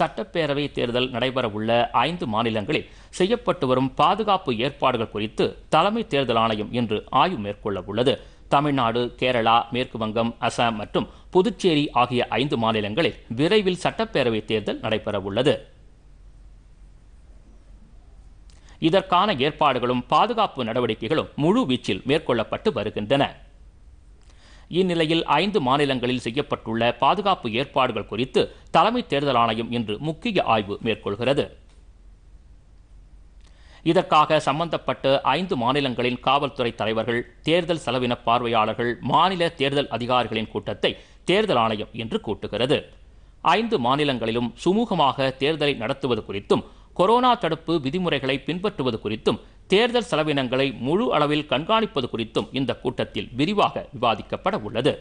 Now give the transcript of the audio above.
சட்டப்பேரவை தேர்தல் நடைபெறவுள்ள ஐந்து மாநிலங்களில் செய்யப்பட்டு வரும் பாதுகாப்பு ஏற்பாடுகள் குறித்து தலைமை தேர்தல் ஆணையம் இன்று ஆய்வு மேற்கொள்ளவுள்ளது தமிழ்நாடு கேரளா மேற்கு வங்கம் அசாம் மற்றும் புதுச்சேரி ஆகிய ஐந்து மாநிலங்களில் விரைவில் சட்டப்பேரவை தேர்தல் நடைபெறவுள்ளது இதற்கான ஏற்பாடுகளும் பாதுகாப்பு நடவடிக்கைகளும் முழு வீச்சில் மேற்கொள்ளப்பட்டு வருகின்றன இந்நிலையில் ஐந்து மாநிலங்களில் செய்யப்பட்டுள்ள பாதுகாப்பு ஏற்பாடுகள் குறித்து தலைமை தேர்தல் ஆணையம் இன்று முக்கிய ஆய்வு மேற்கொள்கிறது இதற்காக சம்பந்தப்பட்ட ஐந்து மாநிலங்களின் காவல்துறை தலைவர்கள் தேர்தல் செலவின பார்வையாளர்கள் மாநில தேர்தல் அதிகாரிகளின் கூட்டத்தை தேர்தல் ஆணையம் இன்று கூட்டுகிறது ஐந்து மாநிலங்களிலும் சுமூகமாக தேர்தலை நடத்துவது குறித்தும் கொரோனா தடுப்பு விதிமுறைகளை பின்பற்றுவது குறித்தும் தேர்தல் செலவினங்களை முழு அளவில் கண்காணிப்பது குறித்தும் இந்த கூட்டத்தில் விரிவாக விவாதிக்கப்பட உள்ளது